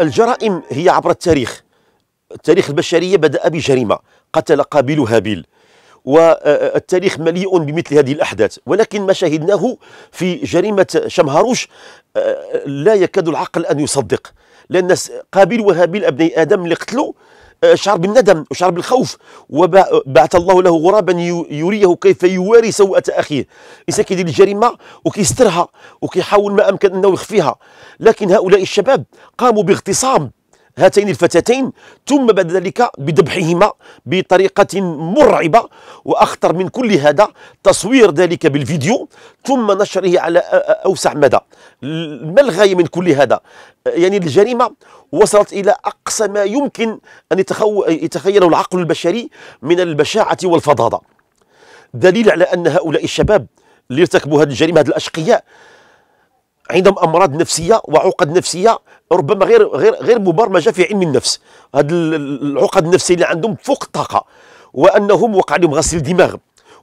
الجرائم هي عبر التاريخ التاريخ البشرية بدأ بجريمة قتل قابيل هابيل والتاريخ مليء بمثل هذه الأحداث ولكن ما شاهدناه في جريمة شمهروش لا يكاد العقل أن يصدق لأن قابيل وهابيل أبني آدم اللي قتلوا آه، شعر بالندم وشعر بالخوف وبعث الله له غرابا يريه كيف يواري سوءة أخيه يسكد كيدير الجريمة وكيسترها وكيحاول ما أمكن أنه يخفيها لكن هؤلاء الشباب قاموا باغتصام هاتين الفتاتين ثم بعد ذلك بذبحهما بطريقة مرعبة وأخطر من كل هذا تصوير ذلك بالفيديو ثم نشره على أوسع مدى ما الغاية من كل هذا يعني الجريمة وصلت إلى أقصى ما يمكن أن يتخيله العقل البشري من البشاعة والفظاظة دليل على أن هؤلاء الشباب اللي ارتكبوا هذه الجريمة هذه الأشقياء عندهم امراض نفسيه وعقد نفسيه ربما غير غير غير مبرمجه في علم النفس هاد العقد النفسيه اللي عندهم فوق الطاقه وانهم وقع لهم غسيل دماغ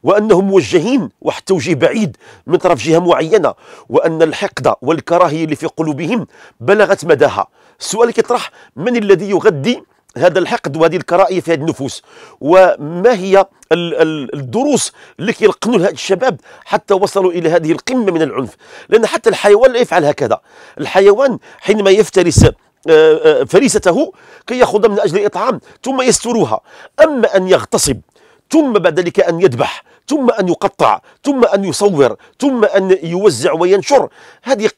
وانهم موجهين واحد التوجيه بعيد من طرف جهه معينه وان الحقد والكراهيه اللي في قلوبهم بلغت مداها السؤال كيطرح من الذي يغذي هذا الحقد وهذه الكراهيه في هذه النفوس وما هي الدروس اللي كيلقنوا لهذا الشباب حتى وصلوا الى هذه القمه من العنف لان حتى الحيوان لا يفعل هكذا الحيوان حينما يفترس آه، آه، فريسته كي يأخذ من أجل الإطعام ثم يسترها أما أن يغتصب ثم بعد ذلك أن يذبح ثم أن يقطع ثم أن يصور ثم أن يوزع وينشر هذه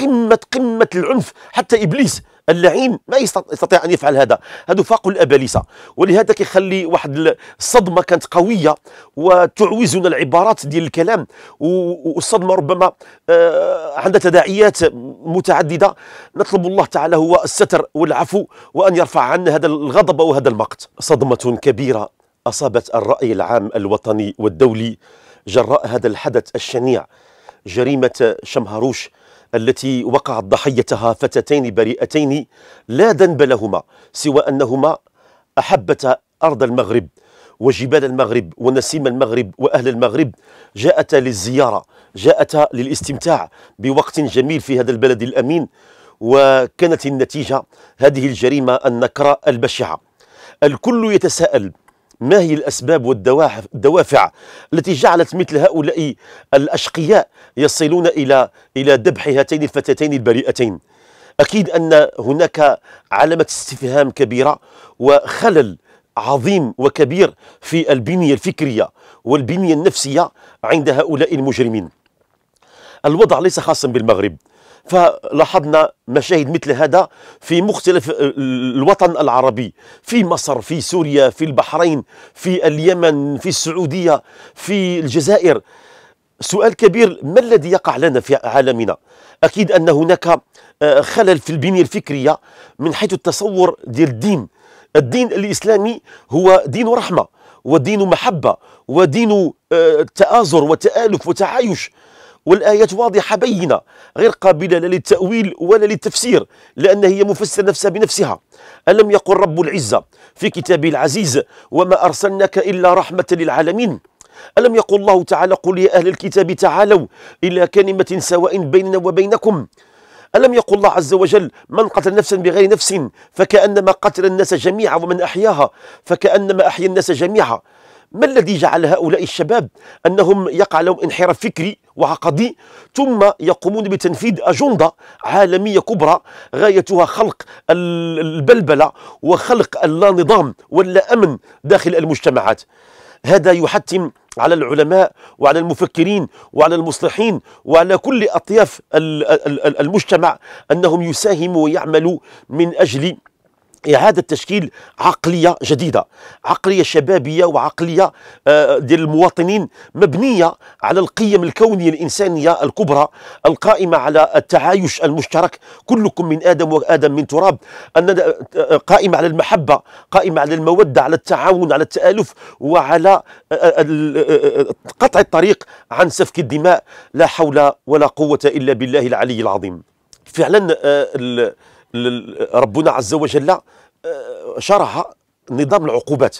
قمة قمة العنف حتى إبليس اللعين ما يستطيع ان يفعل هذا هذا فاق الابالسه ولهذا كيخلي واحد الصدمه كانت قويه وتعوزنا العبارات ديال الكلام والصدمه ربما آه، عندها تداعيات متعدده نطلب الله تعالى هو الستر والعفو وان يرفع عنا هذا الغضب وهذا المقت صدمه كبيره اصابت الراي العام الوطني والدولي جراء هذا الحدث الشنيع جريمه شمهروش التي وقعت ضحيتها فتاتين بريئتين لا ذنب لهما سوى أنهما أحبتا أرض المغرب وجبال المغرب ونسيم المغرب وأهل المغرب جاءتا للزيارة جاءتا للاستمتاع بوقت جميل في هذا البلد الأمين وكانت النتيجة هذه الجريمة النكرة البشعة الكل يتساءل ما هي الأسباب والدوافع التي جعلت مثل هؤلاء الأشقياء يصلون إلى إلى ذبح هاتين الفتاتين البريئتين أكيد أن هناك علامة استفهام كبيرة وخلل عظيم وكبير في البنية الفكرية والبنية النفسية عند هؤلاء المجرمين الوضع ليس خاصا بالمغرب فلاحظنا مشاهد مثل هذا في مختلف آه، الوطن العربي في مصر في سوريا في البحرين في اليمن في السعودية في الجزائر سؤال كبير ما الذي يقع لنا في عالمنا أكيد أن هناك آه، خلل في البنية الفكرية من حيث التصور ديال الدين الدين الإسلامي هو دين رحمة ودين محبة ودين آه، تآزر وتآلف وتعايش والآيات واضحة بينة غير قابلة لا للتأويل ولا للتفسير لأن هي مفسرة نفسها بنفسها ألم يقل رب العزة في كتابه العزيز وما أرسلناك إلا رحمة للعالمين ألم يقل الله تعالى قل يا أهل الكتاب تعالوا إلى كلمة سواء بيننا وبينكم ألم يقل الله عز وجل من قتل نفسا بغير نفس فكأنما قتل الناس جميعا ومن أحياها فكأنما أحيا الناس جميعا ما الذي جعل هؤلاء الشباب أنهم يقع لهم انحراف فكري وعقدي ثم يقومون بتنفيذ أجندة عالمية كبرى غايتها خلق البلبلة وخلق اللا نظام واللا أمن داخل المجتمعات هذا يحتم على العلماء وعلى المفكرين وعلى المصلحين وعلى كل أطياف المجتمع أنهم يساهموا ويعملوا من أجل إعادة تشكيل عقلية جديدة عقلية شبابية وعقلية آه، ديال المواطنين مبنية على القيم الكونية الإنسانية الكبرى القائمة على التعايش المشترك كلكم من آدم وآدم من تراب ان آه، قائمة على المحبة قائمة على المودة على التعاون على التآلف وعلى آه، قطع الطريق عن سفك الدماء لا حول ولا قوة إلا بالله العلي العظيم فعلا ربنا عز وجل آه، شرع نظام العقوبات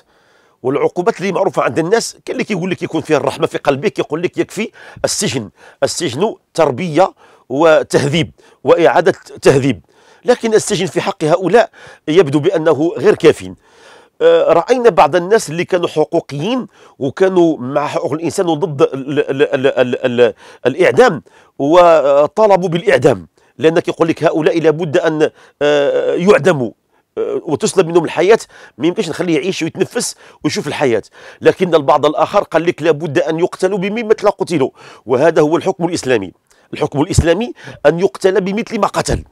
والعقوبات اللي معروفه عند الناس كاين اللي كيقول لك يكون فيها الرحمه في قلبك يقول لك يكفي السجن السجن تربيه وتهذيب واعاده تهذيب لكن السجن في حق هؤلاء يبدو بانه غير كاف آه، راينا بعض الناس اللي كانوا حقوقيين وكانوا مع حقوق الانسان وضد الاعدام وطالبوا بالاعدام لانك يقول لك هؤلاء لابد ان آه، آه، يعدموا آه، وتسلب منهم الحياه ما يمكنش نخليه يعيش ويتنفس ويشوف الحياه لكن البعض الاخر قال لك لابد ان يقتلوا بمثل قتلوا وهذا هو الحكم الاسلامي الحكم الاسلامي ان يقتل بمثل ما قتل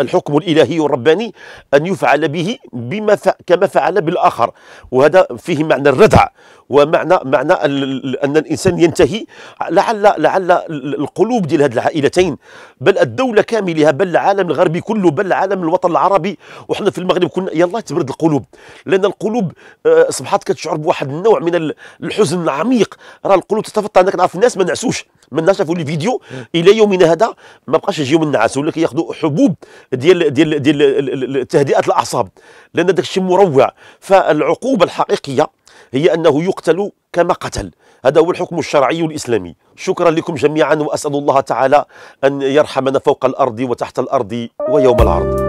الحكم الالهي الرباني ان يفعل به بما ف... كما فعل بالاخر وهذا فيه معنى الردع ومعنى معنى ان الانسان ينتهي لعل لعل القلوب ديال هذه العائلتين بل الدوله كاملها بل العالم الغربي كله بل العالم الوطن العربي وحنا في المغرب كنا يلا تبرد القلوب لان القلوب آه، اصبحت كتشعر بواحد النوع من الحزن العميق راه القلوب تتفطر انا كنعرف الناس ما نعسوش من الناس شافوا لي فيديو الى يومنا هذا ما بقاش يجيو من النعاس ولا كياخذوا حبوب ديال ديال ديال تهدئه الاعصاب لان داك الشيء مروع فالعقوبه الحقيقيه هي أنه يقتل كما قتل هذا هو الحكم الشرعي الإسلامي شكرا لكم جميعا وأسأل الله تعالى أن يرحمنا فوق الأرض وتحت الأرض ويوم العرض